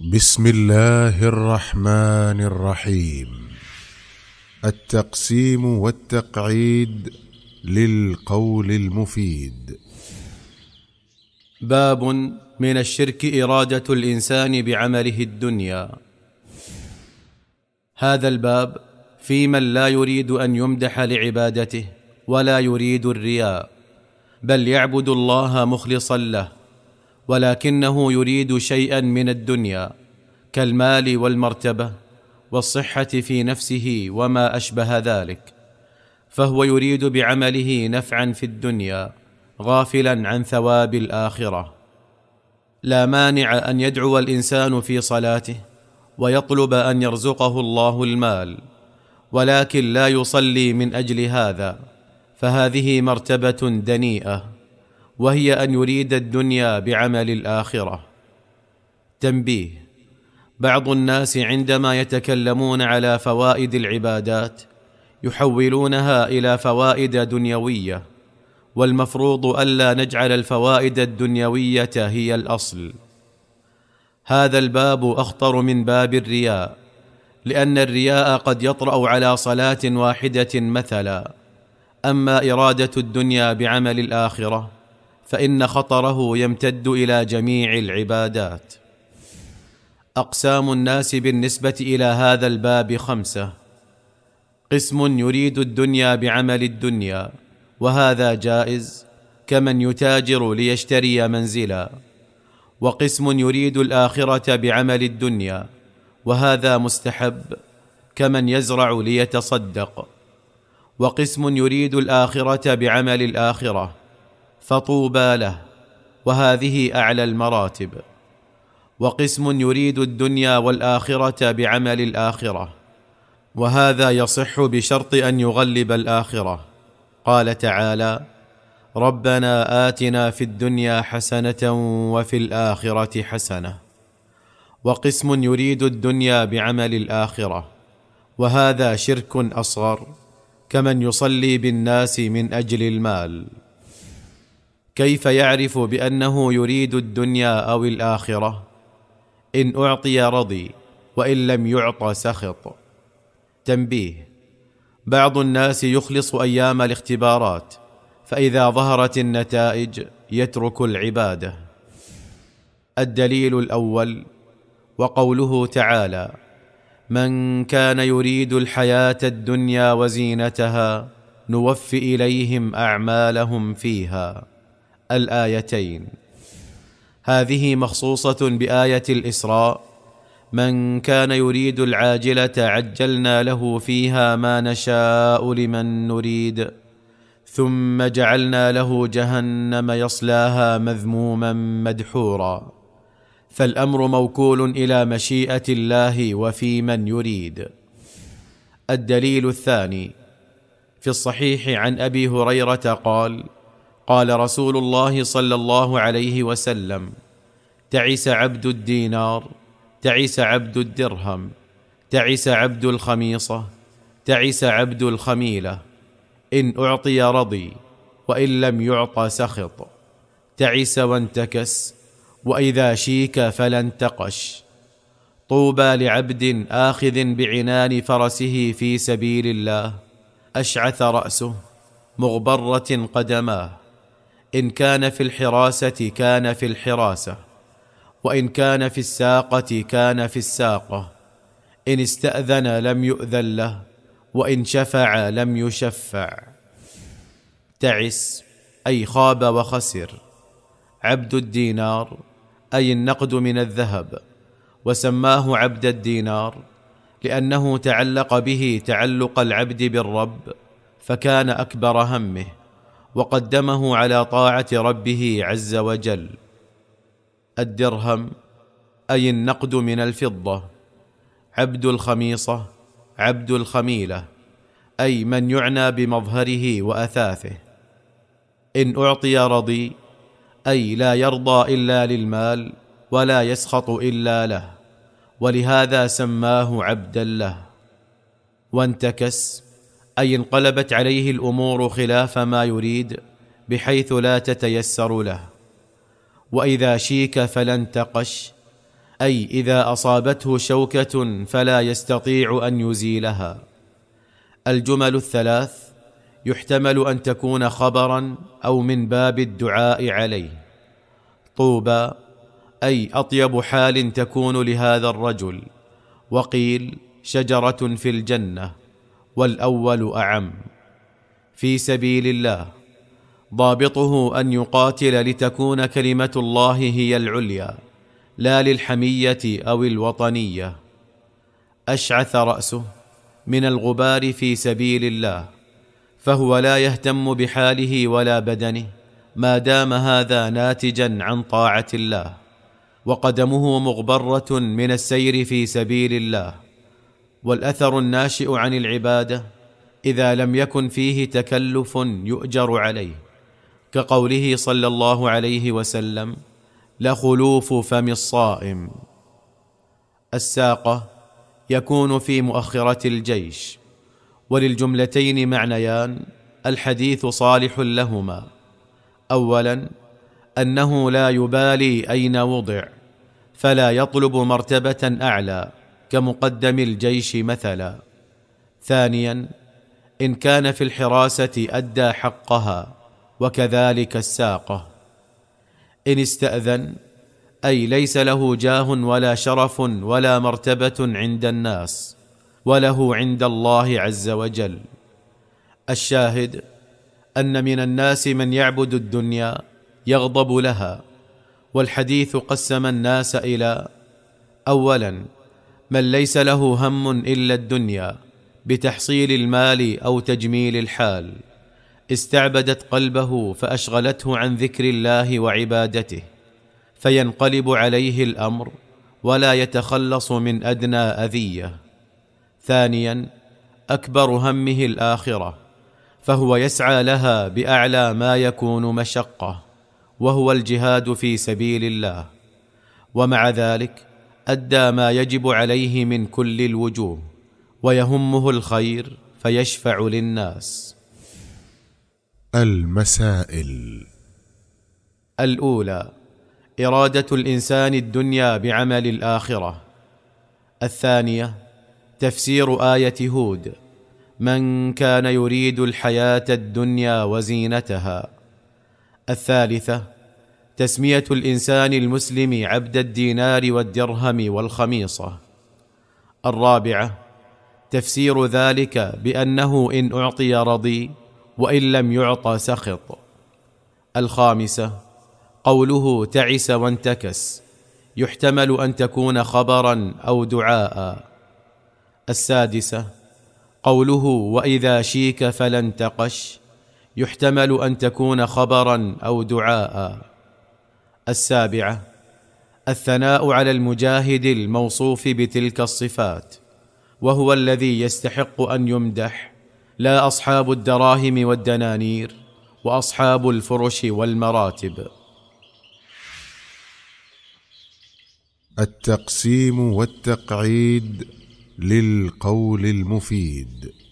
بسم الله الرحمن الرحيم التقسيم والتقعيد للقول المفيد باب من الشرك اراده الانسان بعمله الدنيا هذا الباب في من لا يريد ان يمدح لعبادته ولا يريد الرياء بل يعبد الله مخلصا له ولكنه يريد شيئا من الدنيا كالمال والمرتبه والصحه في نفسه وما اشبه ذلك فهو يريد بعمله نفعا في الدنيا غافلا عن ثواب الاخره لا مانع ان يدعو الانسان في صلاته ويطلب ان يرزقه الله المال ولكن لا يصلي من اجل هذا فهذه مرتبه دنيئه وهي ان يريد الدنيا بعمل الاخره تنبيه بعض الناس عندما يتكلمون على فوائد العبادات يحولونها الى فوائد دنيويه والمفروض الا نجعل الفوائد الدنيويه هي الاصل هذا الباب اخطر من باب الرياء لان الرياء قد يطرا على صلاه واحده مثلا اما اراده الدنيا بعمل الاخره فان خطره يمتد الى جميع العبادات اقسام الناس بالنسبه الى هذا الباب خمسه قسم يريد الدنيا بعمل الدنيا وهذا جائز كمن يتاجر ليشتري منزلا وقسم يريد الاخره بعمل الدنيا وهذا مستحب كمن يزرع ليتصدق وقسم يريد الاخره بعمل الاخره فطوبى له وهذه اعلى المراتب وقسم يريد الدنيا والاخره بعمل الاخره وهذا يصح بشرط ان يغلب الاخره قال تعالى ربنا اتنا في الدنيا حسنه وفي الاخره حسنه وقسم يريد الدنيا بعمل الاخره وهذا شرك اصغر كمن يصلي بالناس من اجل المال كيف يعرف بانه يريد الدنيا او الاخره ان اعطي رضي وان لم يعط سخط تنبيه بعض الناس يخلص ايام الاختبارات فاذا ظهرت النتائج يترك العباده الدليل الاول وقوله تعالى من كان يريد الحياه الدنيا وزينتها نوف اليهم اعمالهم فيها الايتين هذه مخصوصه بايه الاسراء من كان يريد العاجله عجلنا له فيها ما نشاء لمن نريد ثم جعلنا له جهنم يصلاها مذموما مدحورا فالامر موكول الى مشيئه الله وفي من يريد الدليل الثاني في الصحيح عن ابي هريره قال قال رسول الله صلى الله عليه وسلم تعس عبد الدينار تعس عبد الدرهم تعس عبد الخميصه تعس عبد الخميله ان اعطي رضي وان لم يعط سخط تعس وانتكس واذا شيك فلا انتقش طوبى لعبد اخذ بعنان فرسه في سبيل الله اشعث راسه مغبره قدماه ان كان في الحراسه كان في الحراسه وان كان في الساقه كان في الساقه ان استاذن لم يؤذن له وان شفع لم يشفع تعس اي خاب وخسر عبد الدينار اي النقد من الذهب وسماه عبد الدينار لانه تعلق به تعلق العبد بالرب فكان اكبر همه وقدمه على طاعه ربه عز وجل الدرهم اي النقد من الفضه عبد الخميصه عبد الخميله اي من يعنى بمظهره واثاثه ان اعطي رضي اي لا يرضى الا للمال ولا يسخط الا له ولهذا سماه عبدا له وانتكس اي انقلبت عليه الامور خلاف ما يريد بحيث لا تتيسر له واذا شيك فلا انتقش اي اذا اصابته شوكه فلا يستطيع ان يزيلها الجمل الثلاث يحتمل ان تكون خبرا او من باب الدعاء عليه طوبى اي اطيب حال تكون لهذا الرجل وقيل شجره في الجنه والاول اعم في سبيل الله ضابطه ان يقاتل لتكون كلمه الله هي العليا لا للحميه او الوطنيه اشعث راسه من الغبار في سبيل الله فهو لا يهتم بحاله ولا بدنه ما دام هذا ناتجا عن طاعه الله وقدمه مغبره من السير في سبيل الله والاثر الناشئ عن العباده اذا لم يكن فيه تكلف يؤجر عليه كقوله صلى الله عليه وسلم لخلوف فم الصائم الساقه يكون في مؤخره الجيش وللجملتين معنيان الحديث صالح لهما اولا انه لا يبالي اين وضع فلا يطلب مرتبه اعلى كمقدم الجيش مثلا ثانيا ان كان في الحراسه ادى حقها وكذلك الساقه ان استاذن اي ليس له جاه ولا شرف ولا مرتبه عند الناس وله عند الله عز وجل الشاهد ان من الناس من يعبد الدنيا يغضب لها والحديث قسم الناس الى اولا من ليس له هم الا الدنيا بتحصيل المال او تجميل الحال استعبدت قلبه فاشغلته عن ذكر الله وعبادته فينقلب عليه الامر ولا يتخلص من ادنى اذيه ثانيا اكبر همه الاخره فهو يسعى لها باعلى ما يكون مشقه وهو الجهاد في سبيل الله ومع ذلك ادى ما يجب عليه من كل الوجوه ويهمه الخير فيشفع للناس المسائل الاولى اراده الانسان الدنيا بعمل الاخره الثانيه تفسير ايه هود من كان يريد الحياه الدنيا وزينتها الثالثه تسميه الانسان المسلم عبد الدينار والدرهم والخميصه الرابعه تفسير ذلك بانه ان اعطي رضي وان لم يعط سخط الخامسه قوله تعس وانتكس يحتمل ان تكون خبرا او دعاء السادسه قوله واذا شيك فلا انتقش يحتمل ان تكون خبرا او دعاء السابعه الثناء على المجاهد الموصوف بتلك الصفات وهو الذي يستحق ان يمدح لا اصحاب الدراهم والدنانير واصحاب الفرش والمراتب التقسيم والتقعيد للقول المفيد